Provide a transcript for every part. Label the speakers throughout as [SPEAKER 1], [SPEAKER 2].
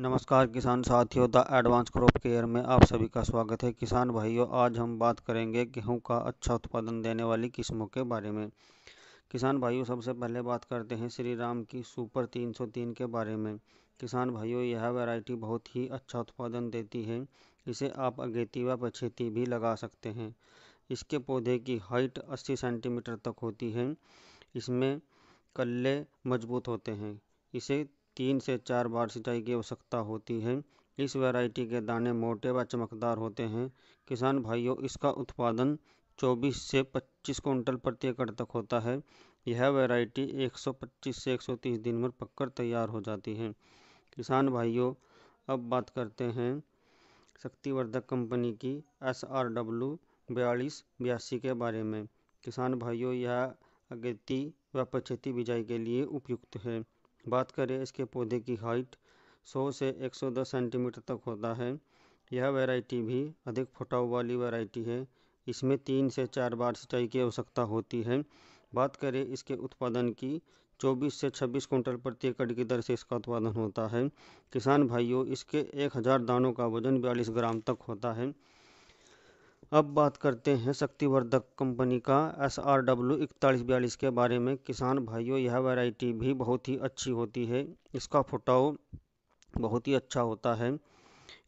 [SPEAKER 1] नमस्कार किसान साथियों द एडवांस क्रॉप केयर में आप सभी का स्वागत है किसान भाइयों आज हम बात करेंगे गेहूं का अच्छा उत्पादन देने वाली किस्मों के बारे में किसान भाइयों सबसे पहले बात करते हैं श्री राम की सुपर 303 के बारे में किसान भाइयों यह वैरायटी बहुत ही अच्छा उत्पादन देती है इसे आप अगेती व पछेती भी लगा सकते हैं इसके पौधे की हाइट अस्सी सेंटीमीटर तक होती है इसमें कल्ले मजबूत होते हैं इसे तीन से चार बार सिंचाई की आवश्यकता होती है इस वैरायटी के दाने मोटे व चमकदार होते हैं किसान भाइयों इसका उत्पादन 24 से 25 कुंटल प्रति एकड़ तक होता है यह वैरायटी 125 से 130 दिन में पककर तैयार हो जाती है किसान भाइयों अब बात करते हैं शक्तिवर्धक कंपनी की एस आर डब्ल्यू बयालीस बयासी के बारे में किसान भाइयों यह अगेती व पछेती बिजाई के लिए उपयुक्त है बात करें इसके पौधे की हाइट 100 से 110 सेंटीमीटर तक होता है यह वैरायटी भी अधिक फुटाव वाली वैरायटी है इसमें तीन से चार बार सिंचाई की आवश्यकता होती है बात करें इसके उत्पादन की 24 से 26 कुंटल प्रति एकड़ की दर से इसका उत्पादन होता है किसान भाइयों इसके 1000 दानों का वजन 42 ग्राम तक होता है अब बात करते हैं शक्तिवर्धक कंपनी का एस आर डब्ल्यू इकतालीस बयालीस के बारे में किसान भाइयों यह वैरायटी भी बहुत ही अच्छी होती है इसका फुटाव बहुत ही अच्छा होता है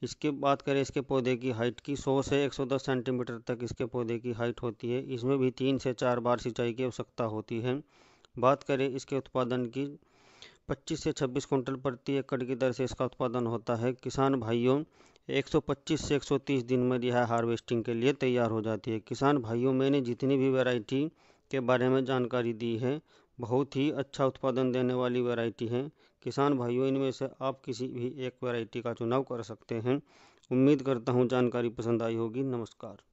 [SPEAKER 1] इसके बात करें इसके पौधे की हाइट की 100 से 110 सेंटीमीटर तक इसके पौधे की हाइट होती है इसमें भी तीन से चार बार सिंचाई की आवश्यकता होती है बात करें इसके उत्पादन की 25 से 26 क्विंटल प्रति एकड़ की दर से इसका उत्पादन होता है किसान भाइयों 125 से 130 दिन में यह हार्वेस्टिंग के लिए तैयार हो जाती है किसान भाइयों मैंने जितनी भी वैरायटी के बारे में जानकारी दी है बहुत ही अच्छा उत्पादन देने वाली वैरायटी है किसान भाइयों इनमें से आप किसी भी एक वैरायटी का चुनाव कर सकते हैं उम्मीद करता हूँ जानकारी पसंद आई होगी नमस्कार